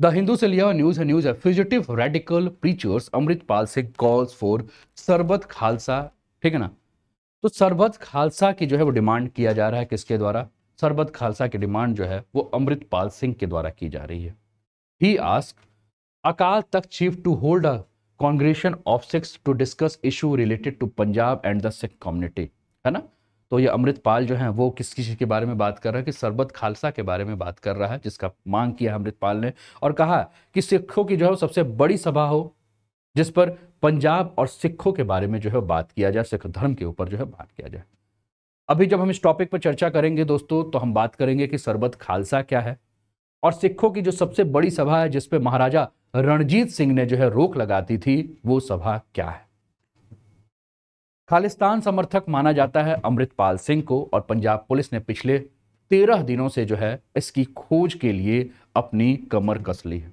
the Hindu से लिया हुआ न्यूज है न्यूज है फ्यूजिटिव रेडिकल प्रीचर्स अमृतपाल से कॉल्स फॉर सरबत खालसा ठीक है ना तो सरबत खालसा की जो है वो डिमांड किया जा रहा है किसके द्वारा सरबत खालसा की डिमांड जो है वो अमृतपाल सिंह के द्वारा की जा रही है ही ask Akal Takht chief to hold a congregation of Sikhs to discuss issue related to Punjab and the Sikh community है ना तो ये अमृतपाल जो है वो किस किसी के बारे में बात कर रहा है कि सरबत खालसा के बारे में बात कर रहा है जिसका मांग किया अमृतपाल ने और कहा कि सिखों की जो है सबसे बड़ी सभा हो जिस पर पंजाब और सिखों के बारे में जो है बात किया जाए सिख धर्म के ऊपर जो है बात किया जाए अभी जब हम इस टॉपिक पर चर्चा करेंगे दोस्तों तो हम बात करेंगे कि सरबत खालसा क्या है और सिखों की जो सबसे बड़ी सभा है जिसपे महाराजा रणजीत सिंह ने जो है रोक लगाती थी वो सभा क्या है खालिस्तान समर्थक माना जाता है अमृतपाल सिंह को और पंजाब पुलिस ने पिछले तेरह दिनों से जो है इसकी खोज के लिए अपनी कमर कस ली है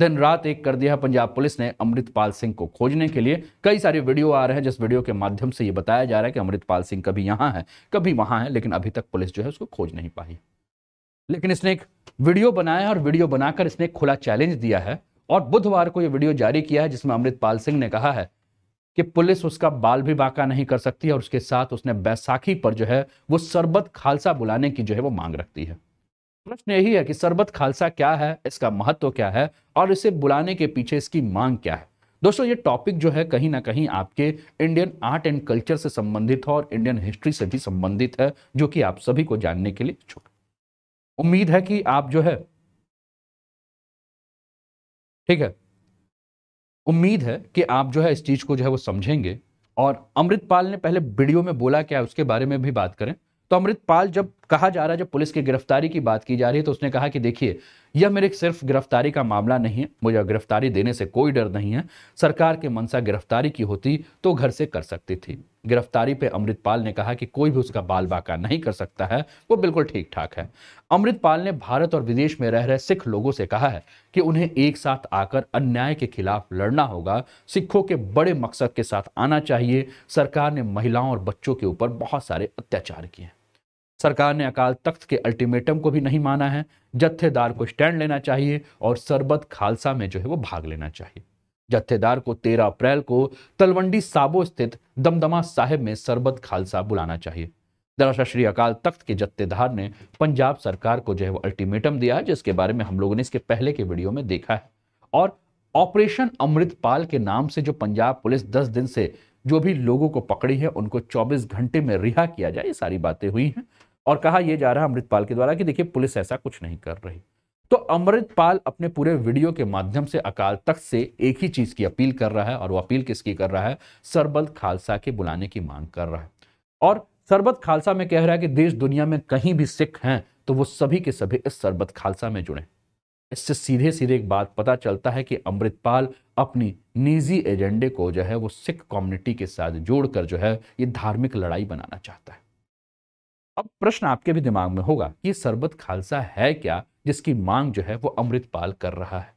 दिन रात एक कर दिया पंजाब पुलिस ने अमृतपाल सिंह को खोजने के लिए कई सारे वीडियो आ रहे हैं जिस वीडियो के माध्यम से ये बताया जा रहा है कि अमृतपाल सिंह कभी यहाँ है कभी वहाँ है लेकिन अभी तक पुलिस जो है उसको खोज नहीं पाई लेकिन इसने एक वीडियो बनाया और वीडियो बनाकर इसने खुला चैलेंज दिया है और बुधवार को ये वीडियो जारी किया है जिसमें अमृतपाल सिंह ने कहा है कि पुलिस उसका बाल भी बाका नहीं कर सकती और उसके साथ उसने बैसाखी पर जो है वो सरबत खालसा बुलाने की जो है वो मांग रखती है प्रश्न यही है कि सरबत खालसा क्या है इसका महत्व क्या है और इसे बुलाने के पीछे इसकी मांग क्या है दोस्तों ये टॉपिक जो है कहीं ना कहीं आपके इंडियन आर्ट एंड कल्चर से संबंधित है और इंडियन हिस्ट्री से भी संबंधित है जो कि आप सभी को जानने के लिए इच्छुक उम्मीद है कि आप जो है ठीक है उम्मीद है कि आप जो है इस चीज़ को जो है वो समझेंगे और अमृतपाल ने पहले वीडियो में बोला क्या उसके बारे में भी बात करें तो अमृतपाल जब कहा जा रहा है जब पुलिस की गिरफ्तारी की बात की जा रही है तो उसने कहा कि देखिए यह मेरे सिर्फ गिरफ्तारी का मामला नहीं है मुझे गिरफ्तारी देने से कोई डर नहीं है सरकार के मनसा गिरफ्तारी की होती तो घर से कर सकती थी गिरफ्तारी पे अमृतपाल ने कहा कि कोई भी उसका बाल बाका नहीं कर सकता है वो बिल्कुल ठीक ठाक है अमृतपाल ने भारत और विदेश में रह रहे सिख लोगों से कहा है कि उन्हें एक साथ आकर अन्याय के खिलाफ लड़ना होगा सिखों के बड़े मकसद के साथ आना चाहिए सरकार ने महिलाओं और बच्चों के ऊपर बहुत सारे अत्याचार किए हैं सरकार ने अकाल तख्त के अल्टीमेटम को भी नहीं माना है जत्थेदार को स्टैंड लेना चाहिए और सरबत खालसा में जो है वो भाग लेना चाहिए जत्थेदार को 13 अप्रैल को तलवंडी साबो स्थित दमदमा साहिब में सरबत खालसा बुलाना चाहिए दरअसल श्री अकाल तख्त के जत्थेदार ने पंजाब सरकार को जो है वो अल्टीमेटम दिया है जिसके बारे में हम लोगों ने इसके पहले के वीडियो में देखा है और ऑपरेशन अमृतपाल के नाम से जो पंजाब पुलिस दस दिन से जो भी लोगों को पकड़ी है उनको 24 घंटे में रिहा किया जाए ये सारी बातें हुई हैं और कहा यह जा रहा है अमृतपाल के द्वारा कि देखिए पुलिस ऐसा कुछ नहीं कर रही तो अमृतपाल अपने पूरे वीडियो के माध्यम से अकाल तख्त से एक ही चीज की अपील कर रहा है और वो अपील किसकी कर रहा है सरबत खालसा के बुलाने की मांग कर रहा है और सरबत खालसा में कह रहा है कि देश दुनिया में कहीं भी सिख हैं तो वो सभी के सभी इस सरबत खालसा में जुड़े इससे सीधे सीधे एक बात पता चलता है कि अमृतपाल अपनी निजी एजेंडे को जो है वो सिख कम्युनिटी के साथ जोड़कर जो है ये धार्मिक लड़ाई बनाना चाहता है अब प्रश्न आपके भी दिमाग में होगा कि सरबत खालसा है क्या जिसकी मांग जो है वो अमृतपाल कर रहा है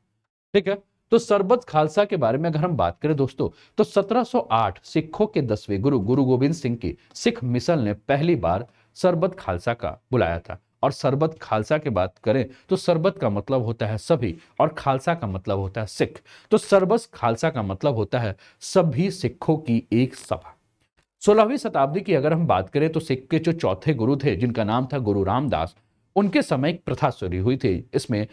ठीक है तो सरबत खालसा के बारे में अगर हम बात करें दोस्तों तो 1708 सिखों के दसवें गुरु गुरु गोविंद सिंह की सिख मिसल ने पहली बार सरबत खालसा का बुलाया था और सरबत खालसा की बात करें तो सरबत का मतलब होता है सभी और खालसा का मतलब होता है सिख तो सरबत खालसा का मतलब होता है सभी सिखों की एक सभा सोलहवीं शताब्दी की अगर हम बात करें तो सिख के जो चौथे गुरु थे जिनका नाम था गुरु रामदास उनके समय एक प्रथा शुरू हुई थी इसमें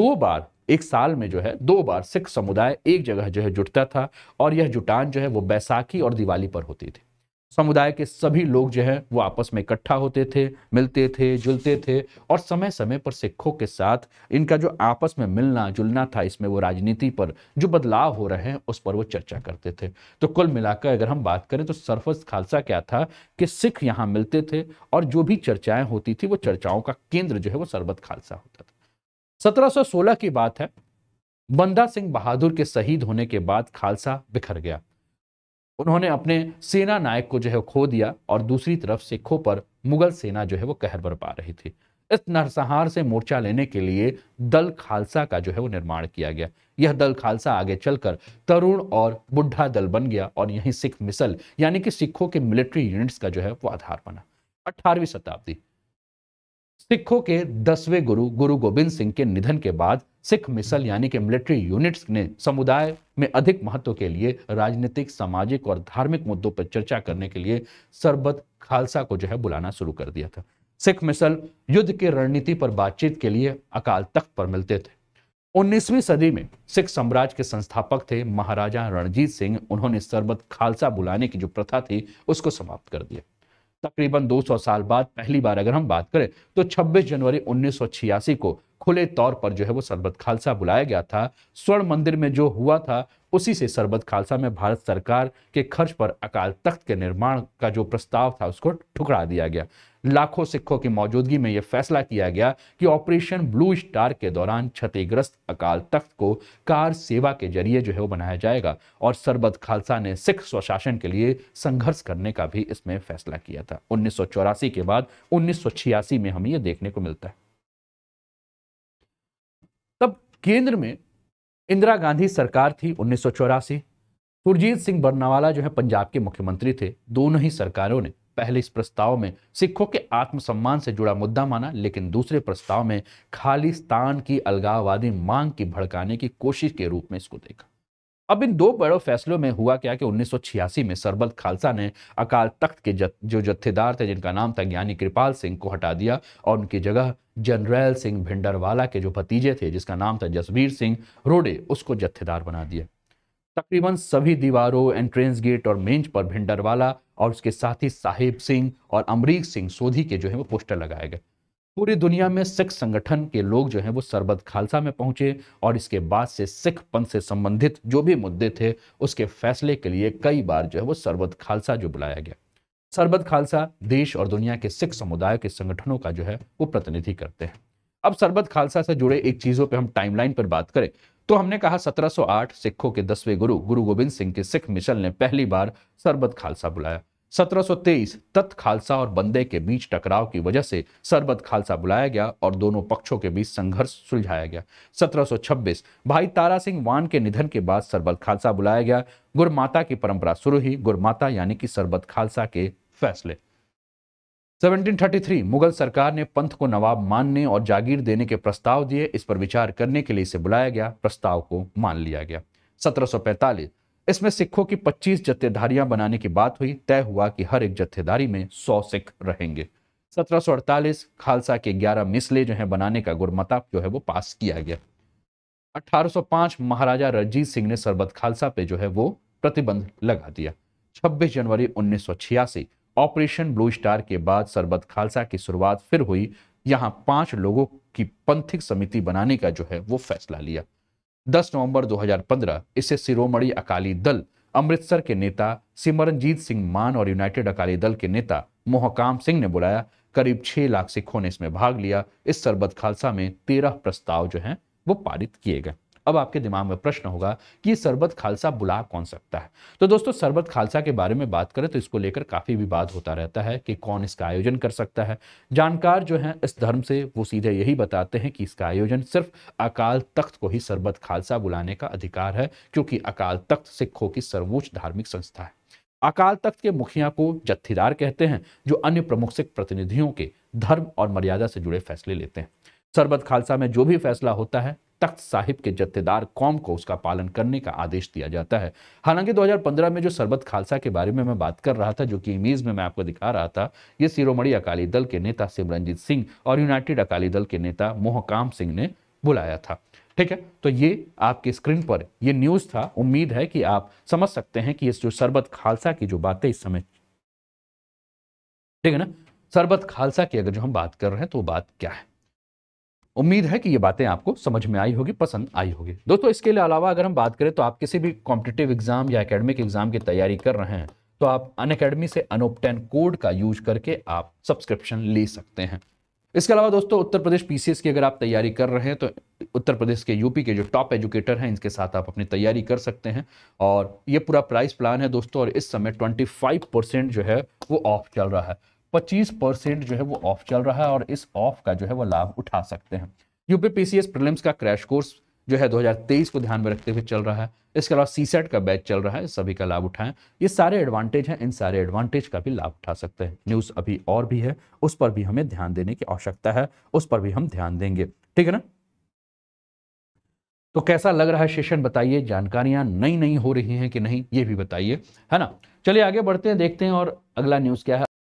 दो बार एक साल में जो है दो बार सिख समुदाय एक जगह जो है जुटता था और यह जुटान जो है वो बैसाखी और दिवाली पर होती थी समुदाय के सभी लोग जो है वो आपस में इकट्ठा होते थे मिलते थे जुलते थे और समय समय पर सिखों के साथ इनका जो आपस में मिलना जुलना था इसमें वो राजनीति पर जो बदलाव हो रहे हैं उस पर वो चर्चा करते थे तो कुल मिलाकर अगर हम बात करें तो सरफस खालसा क्या था कि सिख यहाँ मिलते थे और जो भी चर्चाएं होती थी वो चर्चाओं का केंद्र जो है वो सरबत खालसा होता था सत्रह की बात है बंदा सिंह बहादुर के शहीद होने के बाद खालसा बिखर गया उन्होंने अपने सेना नायक को जो है खो दिया और दूसरी तरफ सिखों पर मुगल सेना जो है वो कहर बरपा रही थी इस नरसंहार से मोर्चा लेने के लिए दल खालसा का जो है वो निर्माण किया गया यह दल खालसा आगे चलकर तरुण और बुढ़ा दल बन गया और यही सिख मिसल यानी कि सिखों के मिलिट्री यूनिट्स का जो है वो आधार बना अठारहवीं शताब्दी सिखों के दसवें गुरु गुरु गोविंद सिंह के निधन के बाद सिख मिसल यानी कि मिलिट्री यूनिट्स ने समुदाय में अधिक महत्व के लिए राजनीतिक सामाजिक और धार्मिक मुद्दों पर चर्चा करने के लिए सरबत खालसा को जो है बुलाना शुरू कर दिया था सिख मिसल युद्ध की रणनीति पर बातचीत के लिए अकाल तख्त पर मिलते थे 19वीं सदी में सिख साम्राज्य के संस्थापक थे महाराजा रणजीत सिंह उन्होंने सरबत खालसा बुलाने की जो प्रथा थी उसको समाप्त कर दिया तकरीबन 200 साल बाद पहली बार अगर हम बात करें तो 26 जनवरी 1986 को खुले तौर पर जो है वो सरबत खालसा बुलाया गया था स्वर्ण मंदिर में जो हुआ था उसी से सरबत खालसा में भारत सरकार के खर्च पर अकाल तख्त के निर्माण का जो प्रस्ताव था उसको ठुकरा दिया गया लाखों सिखों की मौजूदगी में यह फैसला किया गया कि ऑपरेशन ब्लू स्टार के दौरान क्षतिग्रस्त अकाल तख्त को कार सेवा के जरिए जो है वो बनाया जाएगा और सरबत खालसा ने सिख स्वशासन के लिए संघर्ष करने का भी इसमें फैसला किया था उन्नीस के बाद उन्नीस में हमें यह देखने को मिलता है केंद्र में इंदिरा गांधी सरकार थी उन्नीस सुरजीत सिंह बरनावाला जो है पंजाब के मुख्यमंत्री थे दोनों ही सरकारों ने पहले इस प्रस्ताव में सिखों के आत्मसम्मान से जुड़ा मुद्दा माना लेकिन दूसरे प्रस्ताव में खालिस्तान की अलगाववादी मांग की भड़काने की कोशिश के रूप में इसको देखा अब इन दो बड़े फैसलों में हुआ क्या कि 1986 में सरबत खालसा ने अकाल तख्त के जत, जो जत्थेदार थे जिनका नाम था ज्ञानी कृपाल सिंह को हटा दिया और उनकी जगह जनरल सिंह भिंडरवाला के जो भतीजे थे जिसका नाम था जसवीर सिंह रोडे उसको जत्थेदार बना दिया तकरीबन सभी दीवारों एंट्रेंस गेट और मेंज पर भिंडरवाला और उसके साथी साहिब सिंह और अमरीक सिंह सोधी के जो है वो पोस्टर लगाए गए पूरी दुनिया में सिख संगठन के लोग जो हैं वो सरबत खालसा में पहुंचे और इसके बाद से सिख पंथ से संबंधित जो भी मुद्दे थे उसके फैसले के लिए कई बार जो है वो सरबत खालसा जो बुलाया गया सरबत खालसा देश और दुनिया के सिख समुदाय के संगठनों का जो है वो प्रतिनिधि करते हैं अब सरबत खालसा से जुड़े एक चीज़ों पर हम टाइमलाइन पर बात करें तो हमने कहा 1708 सिखों के दसवें गुरु गुरु गोविंद सिंह के सिख मिशन ने पहली बार सरबत खालसा बुलाया 1723 तत् खालसा और बंदे के बीच टकराव की वजह से सरबत खालसा बुलाया गया और दोनों पक्षों के बीच संघर्ष सुलझाया गया 1726 भाई तारा सिंह वान के निधन के बाद सरबत खालसा बुलाया गया गुरमाता की परंपरा शुरू हुई गुरमाता यानी कि सरबत खालसा के फैसले 1733 मुगल सरकार ने पंथ को नवाब मानने और जागीर देने के प्रस्ताव दिए इस पर विचार करने के लिए इसे बुलाया गया प्रस्ताव को मान लिया गया 1745 इसमें सिखों की 25 जत्थेदारियां बनाने की बात हुई तय हुआ कि हर एक जत्थेदारी में 100 सिख रहेंगे 1748 खालसा के 11 मिसले जो है बनाने का गुरमता जो है वो पास किया गया 1805 महाराजा रंजीत सिंह ने सरबत खालसा पे जो है वो प्रतिबंध लगा दिया 26 जनवरी उन्नीस ऑपरेशन ब्लू स्टार के बाद सरबत खालसा की शुरुआत फिर हुई यहाँ पांच लोगों की पंथिक समिति बनाने का जो है वो फैसला लिया 10 नवंबर 2015 इसे सिरोमणि अकाली दल अमृतसर के नेता सिमरनजीत सिंह मान और यूनाइटेड अकाली दल के नेता मोहकाम सिंह ने बुलाया करीब छह लाख सिखों ने इसमें भाग लिया इस सरबत खालसा में तेरह प्रस्ताव जो हैं वो पारित किए गए अब आपके दिमाग में प्रश्न होगा कि सरबत खालसा बुला कौन सकता है तो दोस्तों सरबत खालसा के बारे में बात करें तो इसको लेकर काफ़ी विवाद होता रहता है कि कौन इसका आयोजन कर सकता है जानकार जो है इस धर्म से वो सीधे यही बताते हैं कि इसका आयोजन सिर्फ अकाल तख्त को ही सरबत खालसा बुलाने का अधिकार है क्योंकि अकाल तख्त सिखों की सर्वोच्च धार्मिक संस्था है अकाल तख्त के मुखिया को जत्थेदार कहते हैं जो अन्य प्रमुख सिख प्रतिनिधियों के धर्म और मर्यादा से जुड़े फैसले लेते हैं सरबत खालसा में जो भी फैसला होता है तख्त साहिब के जत्थेदार कौम को उसका पालन करने का आदेश दिया जाता है हालांकि 2015 में जो सरबत खालसा के बारे में मैं बात कर रहा था जो कि इमेज में मैं आपको दिखा रहा था ये सिरोमणि अकाली दल के नेता सिमरनजीत सिंह और यूनाइटेड अकाली दल के नेता मोहकाम सिंह ने बुलाया था ठीक है तो ये आपकी स्क्रीन पर ये न्यूज़ था उम्मीद है कि आप समझ सकते हैं कि इस जो सरबत खालसा की जो बातें इस समय ठीक है ना सरबत खालसा की अगर जो हम बात कर रहे हैं तो बात क्या है उम्मीद है कि ये बातें आपको समझ में आई होगी पसंद आई होगी दोस्तों इसके अलावा अगर हम बात करें तो आप किसी भी कॉम्पिटेटिव एग्जाम या अकेडमिक एग्जाम की तैयारी कर रहे हैं तो आप अन अकेडमी से अनोपटेन कोड का यूज करके आप सब्सक्रिप्शन ले सकते हैं इसके अलावा दोस्तों उत्तर प्रदेश पीसीएस की अगर आप तैयारी कर रहे हैं तो उत्तर प्रदेश के यूपी के जो टॉप एजुकेटर हैं इनके साथ आप अपनी तैयारी कर सकते हैं और ये पूरा प्राइस प्लान है दोस्तों और इस समय 25 परसेंट जो है वो ऑफ चल रहा है 25 परसेंट जो है वो ऑफ चल रहा है और इस ऑफ का जो है वो लाभ उठा सकते हैं यूपी पीसीएस प्रीलिम्स का क्रैश कोर्स जो है 2023 को ध्यान में रखते हुए चल रहा है इसके अलावा सीसेट का बैच चल रहा है सभी का लाभ उठाएं ये सारे एडवांटेज हैं इन सारे एडवांटेज का भी लाभ उठा सकते हैं न्यूज़ अभी और भी है उस पर भी हमें ध्यान देने की आवश्यकता है उस पर भी हम ध्यान देंगे ठीक है ना तो कैसा लग रहा है सेशन बताइए जानकारियां नई नई हो रही हैं कि नहीं ये भी बताइए है ना चलिए आगे बढ़ते हैं देखते हैं और अगला न्यूज़ क्या है